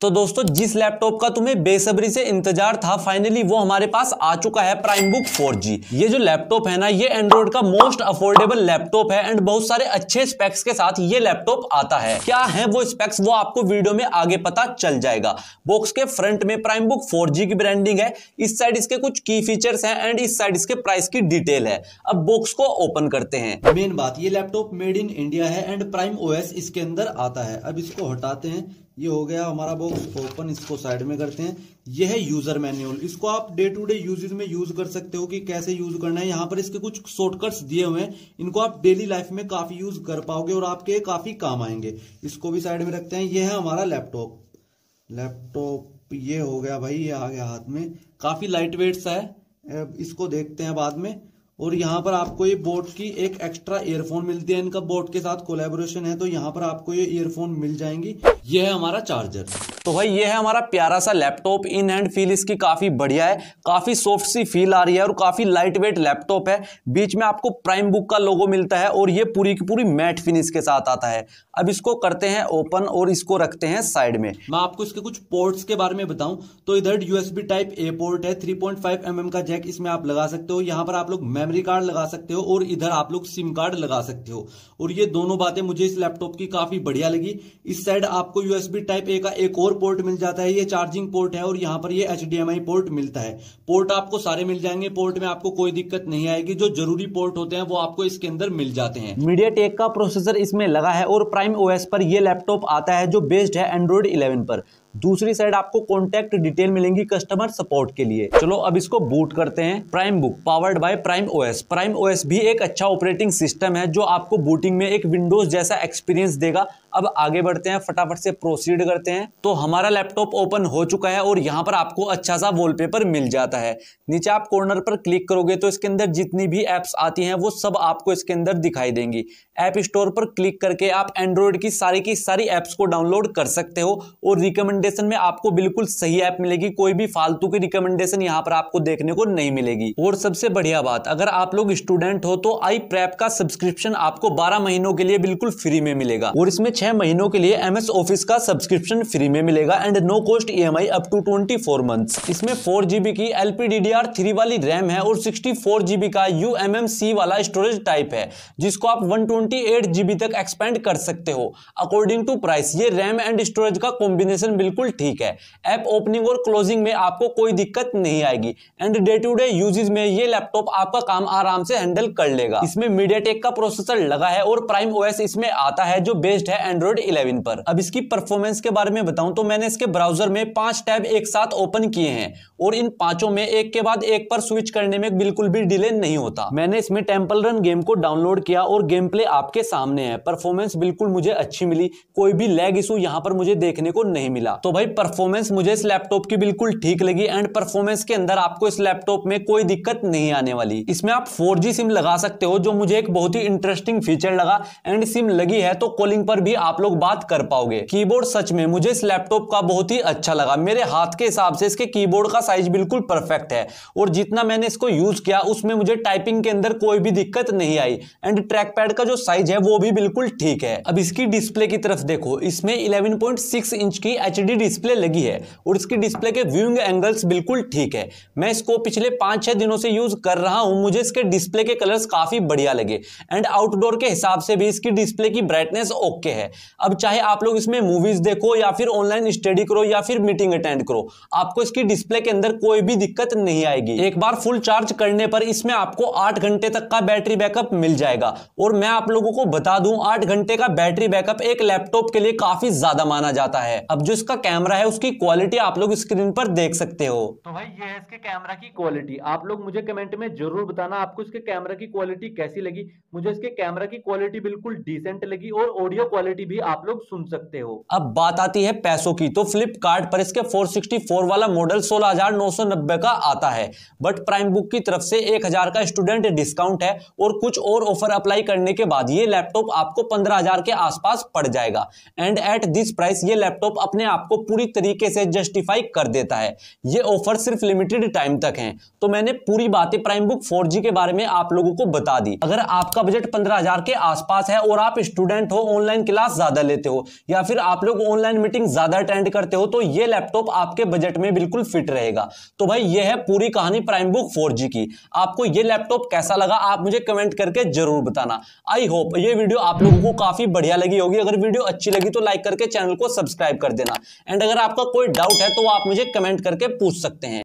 तो दोस्तों जिस लैपटॉप का तुम्हें बेसब्री से इंतजार था फाइनली वो हमारे पास आ चुका है प्राइम बुक जी ये जो लैपटॉप है ना ये एंड्रॉइड का मोस्ट अफोर्डेबल लैपटॉप है एंड बहुत सारे अच्छे स्पेक्स के साथ ये लैपटॉप आता है क्या है वो स्पेक्स वो आपको वीडियो में आगे पता चल जाएगा बॉक्स के फ्रंट में प्राइम बुक फोर की ब्रांडिंग है इस साइड इसके कुछ की फीचर्स है एंड इस साइड इसके प्राइस की डिटेल है अब बॉक्स को ओपन करते हैं मेन बात ये लैपटॉप मेड इन इंडिया है एंड प्राइम ओ इसके अंदर आता है अब इसको हटाते हैं ये हो गया हमारा बॉक्स ओपन इसको साइड में करते हैं ये है यूजर मैन्यूअल इसको आप डे टू डे यूजेज में यूज कर सकते हो कि कैसे यूज करना है यहाँ पर इसके कुछ शॉर्टकट्स दिए हुए हैं इनको आप डेली लाइफ में काफी यूज कर पाओगे और आपके काफी काम आएंगे इसको भी साइड में रखते हैं ये है हमारा लैपटॉप लैपटॉप ये हो गया भाई ये आ गया हाथ में काफी लाइट वेट सा है इसको देखते हैं बाद में और यहाँ पर आपको ये बोट की एक एक्स्ट्रा एयरफोन मिलती है इनका बोट के साथ कोलेबोरेशन है तो यहाँ पर आपको ये ईयरफोन मिल जाएंगी ये है हमारा चार्जर तो भाई ये है हमारा प्यारा सा लैपटॉप इन हैंड फील इसकी काफ़ी बढ़िया है काफ़ी सॉफ्ट सी फील आ रही है और काफ़ी लाइट वेट लैपटॉप है बीच में आपको प्राइम बुक का लोगो मिलता है और ये पूरी की पूरी मैट फिनिश के साथ आता है अब इसको करते हैं ओपन और इसको रखते हैं साइड में मैं आपको इसके कुछ पोर्ट्स के बारे में बताऊं तो इधर यूएसबी टाइप ए पोर्ट है थ्री पॉइंट mm का जैक इसमें आप लगा सकते हो यहाँ पर आप लोग मैम मेमोरी कार्ड लगा सकते हो और इधर आप लोग सिम कार्ड लगा सकते हो और ये दोनों बातें मुझे इस लैपटॉप की काफी बढ़िया लगी इस साइड आपको यूएसबी टाइप ए का एक और पोर्ट मिल जाता है ये चार्जिंग पोर्ट है और यहाँ पर ये एच पोर्ट मिलता है पोर्ट आपको सारे मिल जाएंगे पोर्ट में आपको कोई दिक्कत नहीं आएगी जो जरूरी पोर्ट होते हैं वो आपको इसके अंदर मिल जाते हैं मीडिया टेक का प्रोसेसर इसमें लगा है और प्राइम ओ पर यह लैपटॉप आता है जो बेस्ड है एंड्रॉइड इलेवन पर दूसरी साइड आपको कॉन्टैक्ट डिटेल मिलेंगी कस्टमर सपोर्ट के लिए चलो अब इसको बूट करते हैं prime book powered by prime OS prime OS भी एक अच्छा ऑपरेटिंग सिस्टम है जो आपको बूटिंग में एक विंडोज जैसा एक्सपीरियंस देगा अब आगे बढ़ते हैं फटाफट से प्रोसीड करते हैं तो हमारा लैपटॉप ओपन हो चुका है और यहाँ पर आपको अच्छा सा वॉलपेपर मिल जाता है नीचे आप कॉर्नर पर क्लिक करोगे तो इसके अंदर जितनी भी एप्स आती हैं वो सब आपको इसके अंदर दिखाई देंगी ऐप स्टोर पर क्लिक करके आप एंड्रॉयड की सारी की सारी ऐप्स को डाउनलोड कर सकते हो और रिकमेंडेशन में आपको बिल्कुल सही ऐप मिलेगी कोई भी फालतू की रिकमेंडेशन यहाँ पर आपको देखने को नहीं मिलेगी और सबसे बढ़िया बात अगर आप लोग स्टूडेंट हो तो आई प्रैप का सब्सक्रिप्शन आपको बारह महीनों के लिए बिल्कुल फ्री में मिलेगा और इसमें छह छह महीनों के लिए एमएस ऑफिस का सब्सक्रिप्शन फ्री में मिलेगा and no cost EMI up to 24 month इसमें फोर जीबी की LPDDR3 वाली रैम है और सिक्सटी जीबी का UMMC वाला स्टोरेज टाइप है जिसको आप वन जीबी तक एक्सपेंड कर सकते हो अकॉर्डिंग टू प्राइस ये रैम एंड स्टोरेज का कॉम्बिनेशन बिल्कुल ठीक है ऐप ओपनिंग और क्लोजिंग में आपको कोई दिक्कत नहीं आएगी and day to day usages में ये लैपटॉप आपका काम आराम से हैंडल कर लेगा इसमें मीडिया का प्रोसेसर लगा है और प्राइम ओएस इसमें आता है जो बेस्ड है एंड्रॉइड 11 पर अब इसकी परफॉर्मेंस के बारे में बताऊं तो मैंने इसके ब्राउजर में पांच टैब एक साथ ओपन किए हैं और इन पांचों में एक के बाद एक पर स्विच करने में बिल्कुल भी डिले नहीं होता मैंने इसमें टेम्पल रन गेम को डाउनलोड किया और गेम प्ले आपके सामने है परफॉर्मेंस बिल्कुल मुझे अच्छी मिली कोई भी लैग इशू यहाँ पर मुझे देखने को नहीं मिला तो भाई परफॉर्मेंस मुझे इस लैपटॉप की बिल्कुल ठीक लगी एंड परफॉर्मेंस के अंदर आपको इस लैपटॉप में कोई दिक्कत नहीं आने वाली इसमें आप फोर सिम लगा सकते हो जो मुझे एक बहुत ही इंटरेस्टिंग फीचर लगा एंड सिम लगी है तो कॉलिंग पर भी आप लोग बात कर पाओगे कीबोर्ड सच में मुझे इस लैपटॉप का बहुत ही अच्छा लगा मेरे हाथ के हिसाब से इसके कीबोर्ड का साइज बिल्कुल परफेक्ट है और जितना मैंने इसको यूज किया उसमें मुझे टाइपिंग के अंदर कोई भी दिक्कत नहीं आई एंड ट्रैक पैड का जो साइज है वो भी बिल्कुल ठीक है अब इसकी डिस्प्ले की तरफ देखो इसमें 11.6 इंच की एच डिस्प्ले लगी है और इसकी डिस्प्ले के व्यूइंग एंगल्स बिल्कुल ठीक है मैं इसको पिछले पांच छह दिनों से यूज़ कर रहा हूं मुझे इसके डिस्प्ले के कलर्स काफ़ी बढ़िया लगे एंड आउटडोर के हिसाब से भी इसकी डिस्प्ले की ब्राइटनेस ओके है है अब चाहे आप लोग इसमें मूवीज देखो या फिर ऑनलाइन स्टडी करो या फिर मीटिंग अटेंड करो आपको इसकी डिस्प्ले के अंदर कोई भी दिक्कत नहीं आएगी एक बार फुल चार्ज करने पर इसमें आपको आठ घंटे तक का बैटरी बैकअप मिल जाएगा और मैं आप लोगों को बता दूं आठ घंटे का बैटरी बैकअप एक लैपटॉप के लिए काफी ज्यादा माना जाता है अब जो इसका कैमरा है उसकी क्वालिटी आप लोग स्क्रीन पर देख सकते हो तो भाई ये है इसके कैमरा की क्वालिटी आप लोग मुझे कमेंट में जरूर बताना आपको इसके कैमरा की क्वालिटी कैसी लगी मुझे इसके कैमरा की क्वालिटी बिल्कुल डिसेंट लगी और ऑडियो क्वालिटी क्वालिटी भी आप लोग सुन सकते हो अब बात आती है पैसों की तो फ्लिपकार्ट पर इसके 464 वाला मॉडल 16,990 का आता है बट प्राइम बुक की तरफ से 1,000 का स्टूडेंट डिस्काउंट है और कुछ और ऑफर अप्लाई करने के बाद ये लैपटॉप आपको 15,000 के आसपास पड़ जाएगा एंड एट दिस प्राइस ये लैपटॉप अपने आप को पूरी तरीके से जस्टिफाई कर देता है ये ऑफर सिर्फ लिमिटेड टाइम तक है तो मैंने पूरी बातें प्राइम बुक फोर के बारे में आप लोगों को बता दी अगर आपका बजट पंद्रह के आसपास है और आप स्टूडेंट हो ऑनलाइन क्लास क्लास ज्यादा लेते हो या फिर आप लोग ऑनलाइन मीटिंग ज्यादा अटेंड करते हो तो ये लैपटॉप आपके बजट में बिल्कुल फिट रहेगा तो भाई ये है पूरी कहानी प्राइम बुक फोर की आपको ये लैपटॉप कैसा लगा आप मुझे कमेंट करके जरूर बताना आई होप ये वीडियो आप लोगों को काफी बढ़िया लगी होगी अगर वीडियो अच्छी लगी तो लाइक करके चैनल को सब्सक्राइब कर देना एंड अगर आपका कोई डाउट है तो आप मुझे कमेंट करके पूछ सकते हैं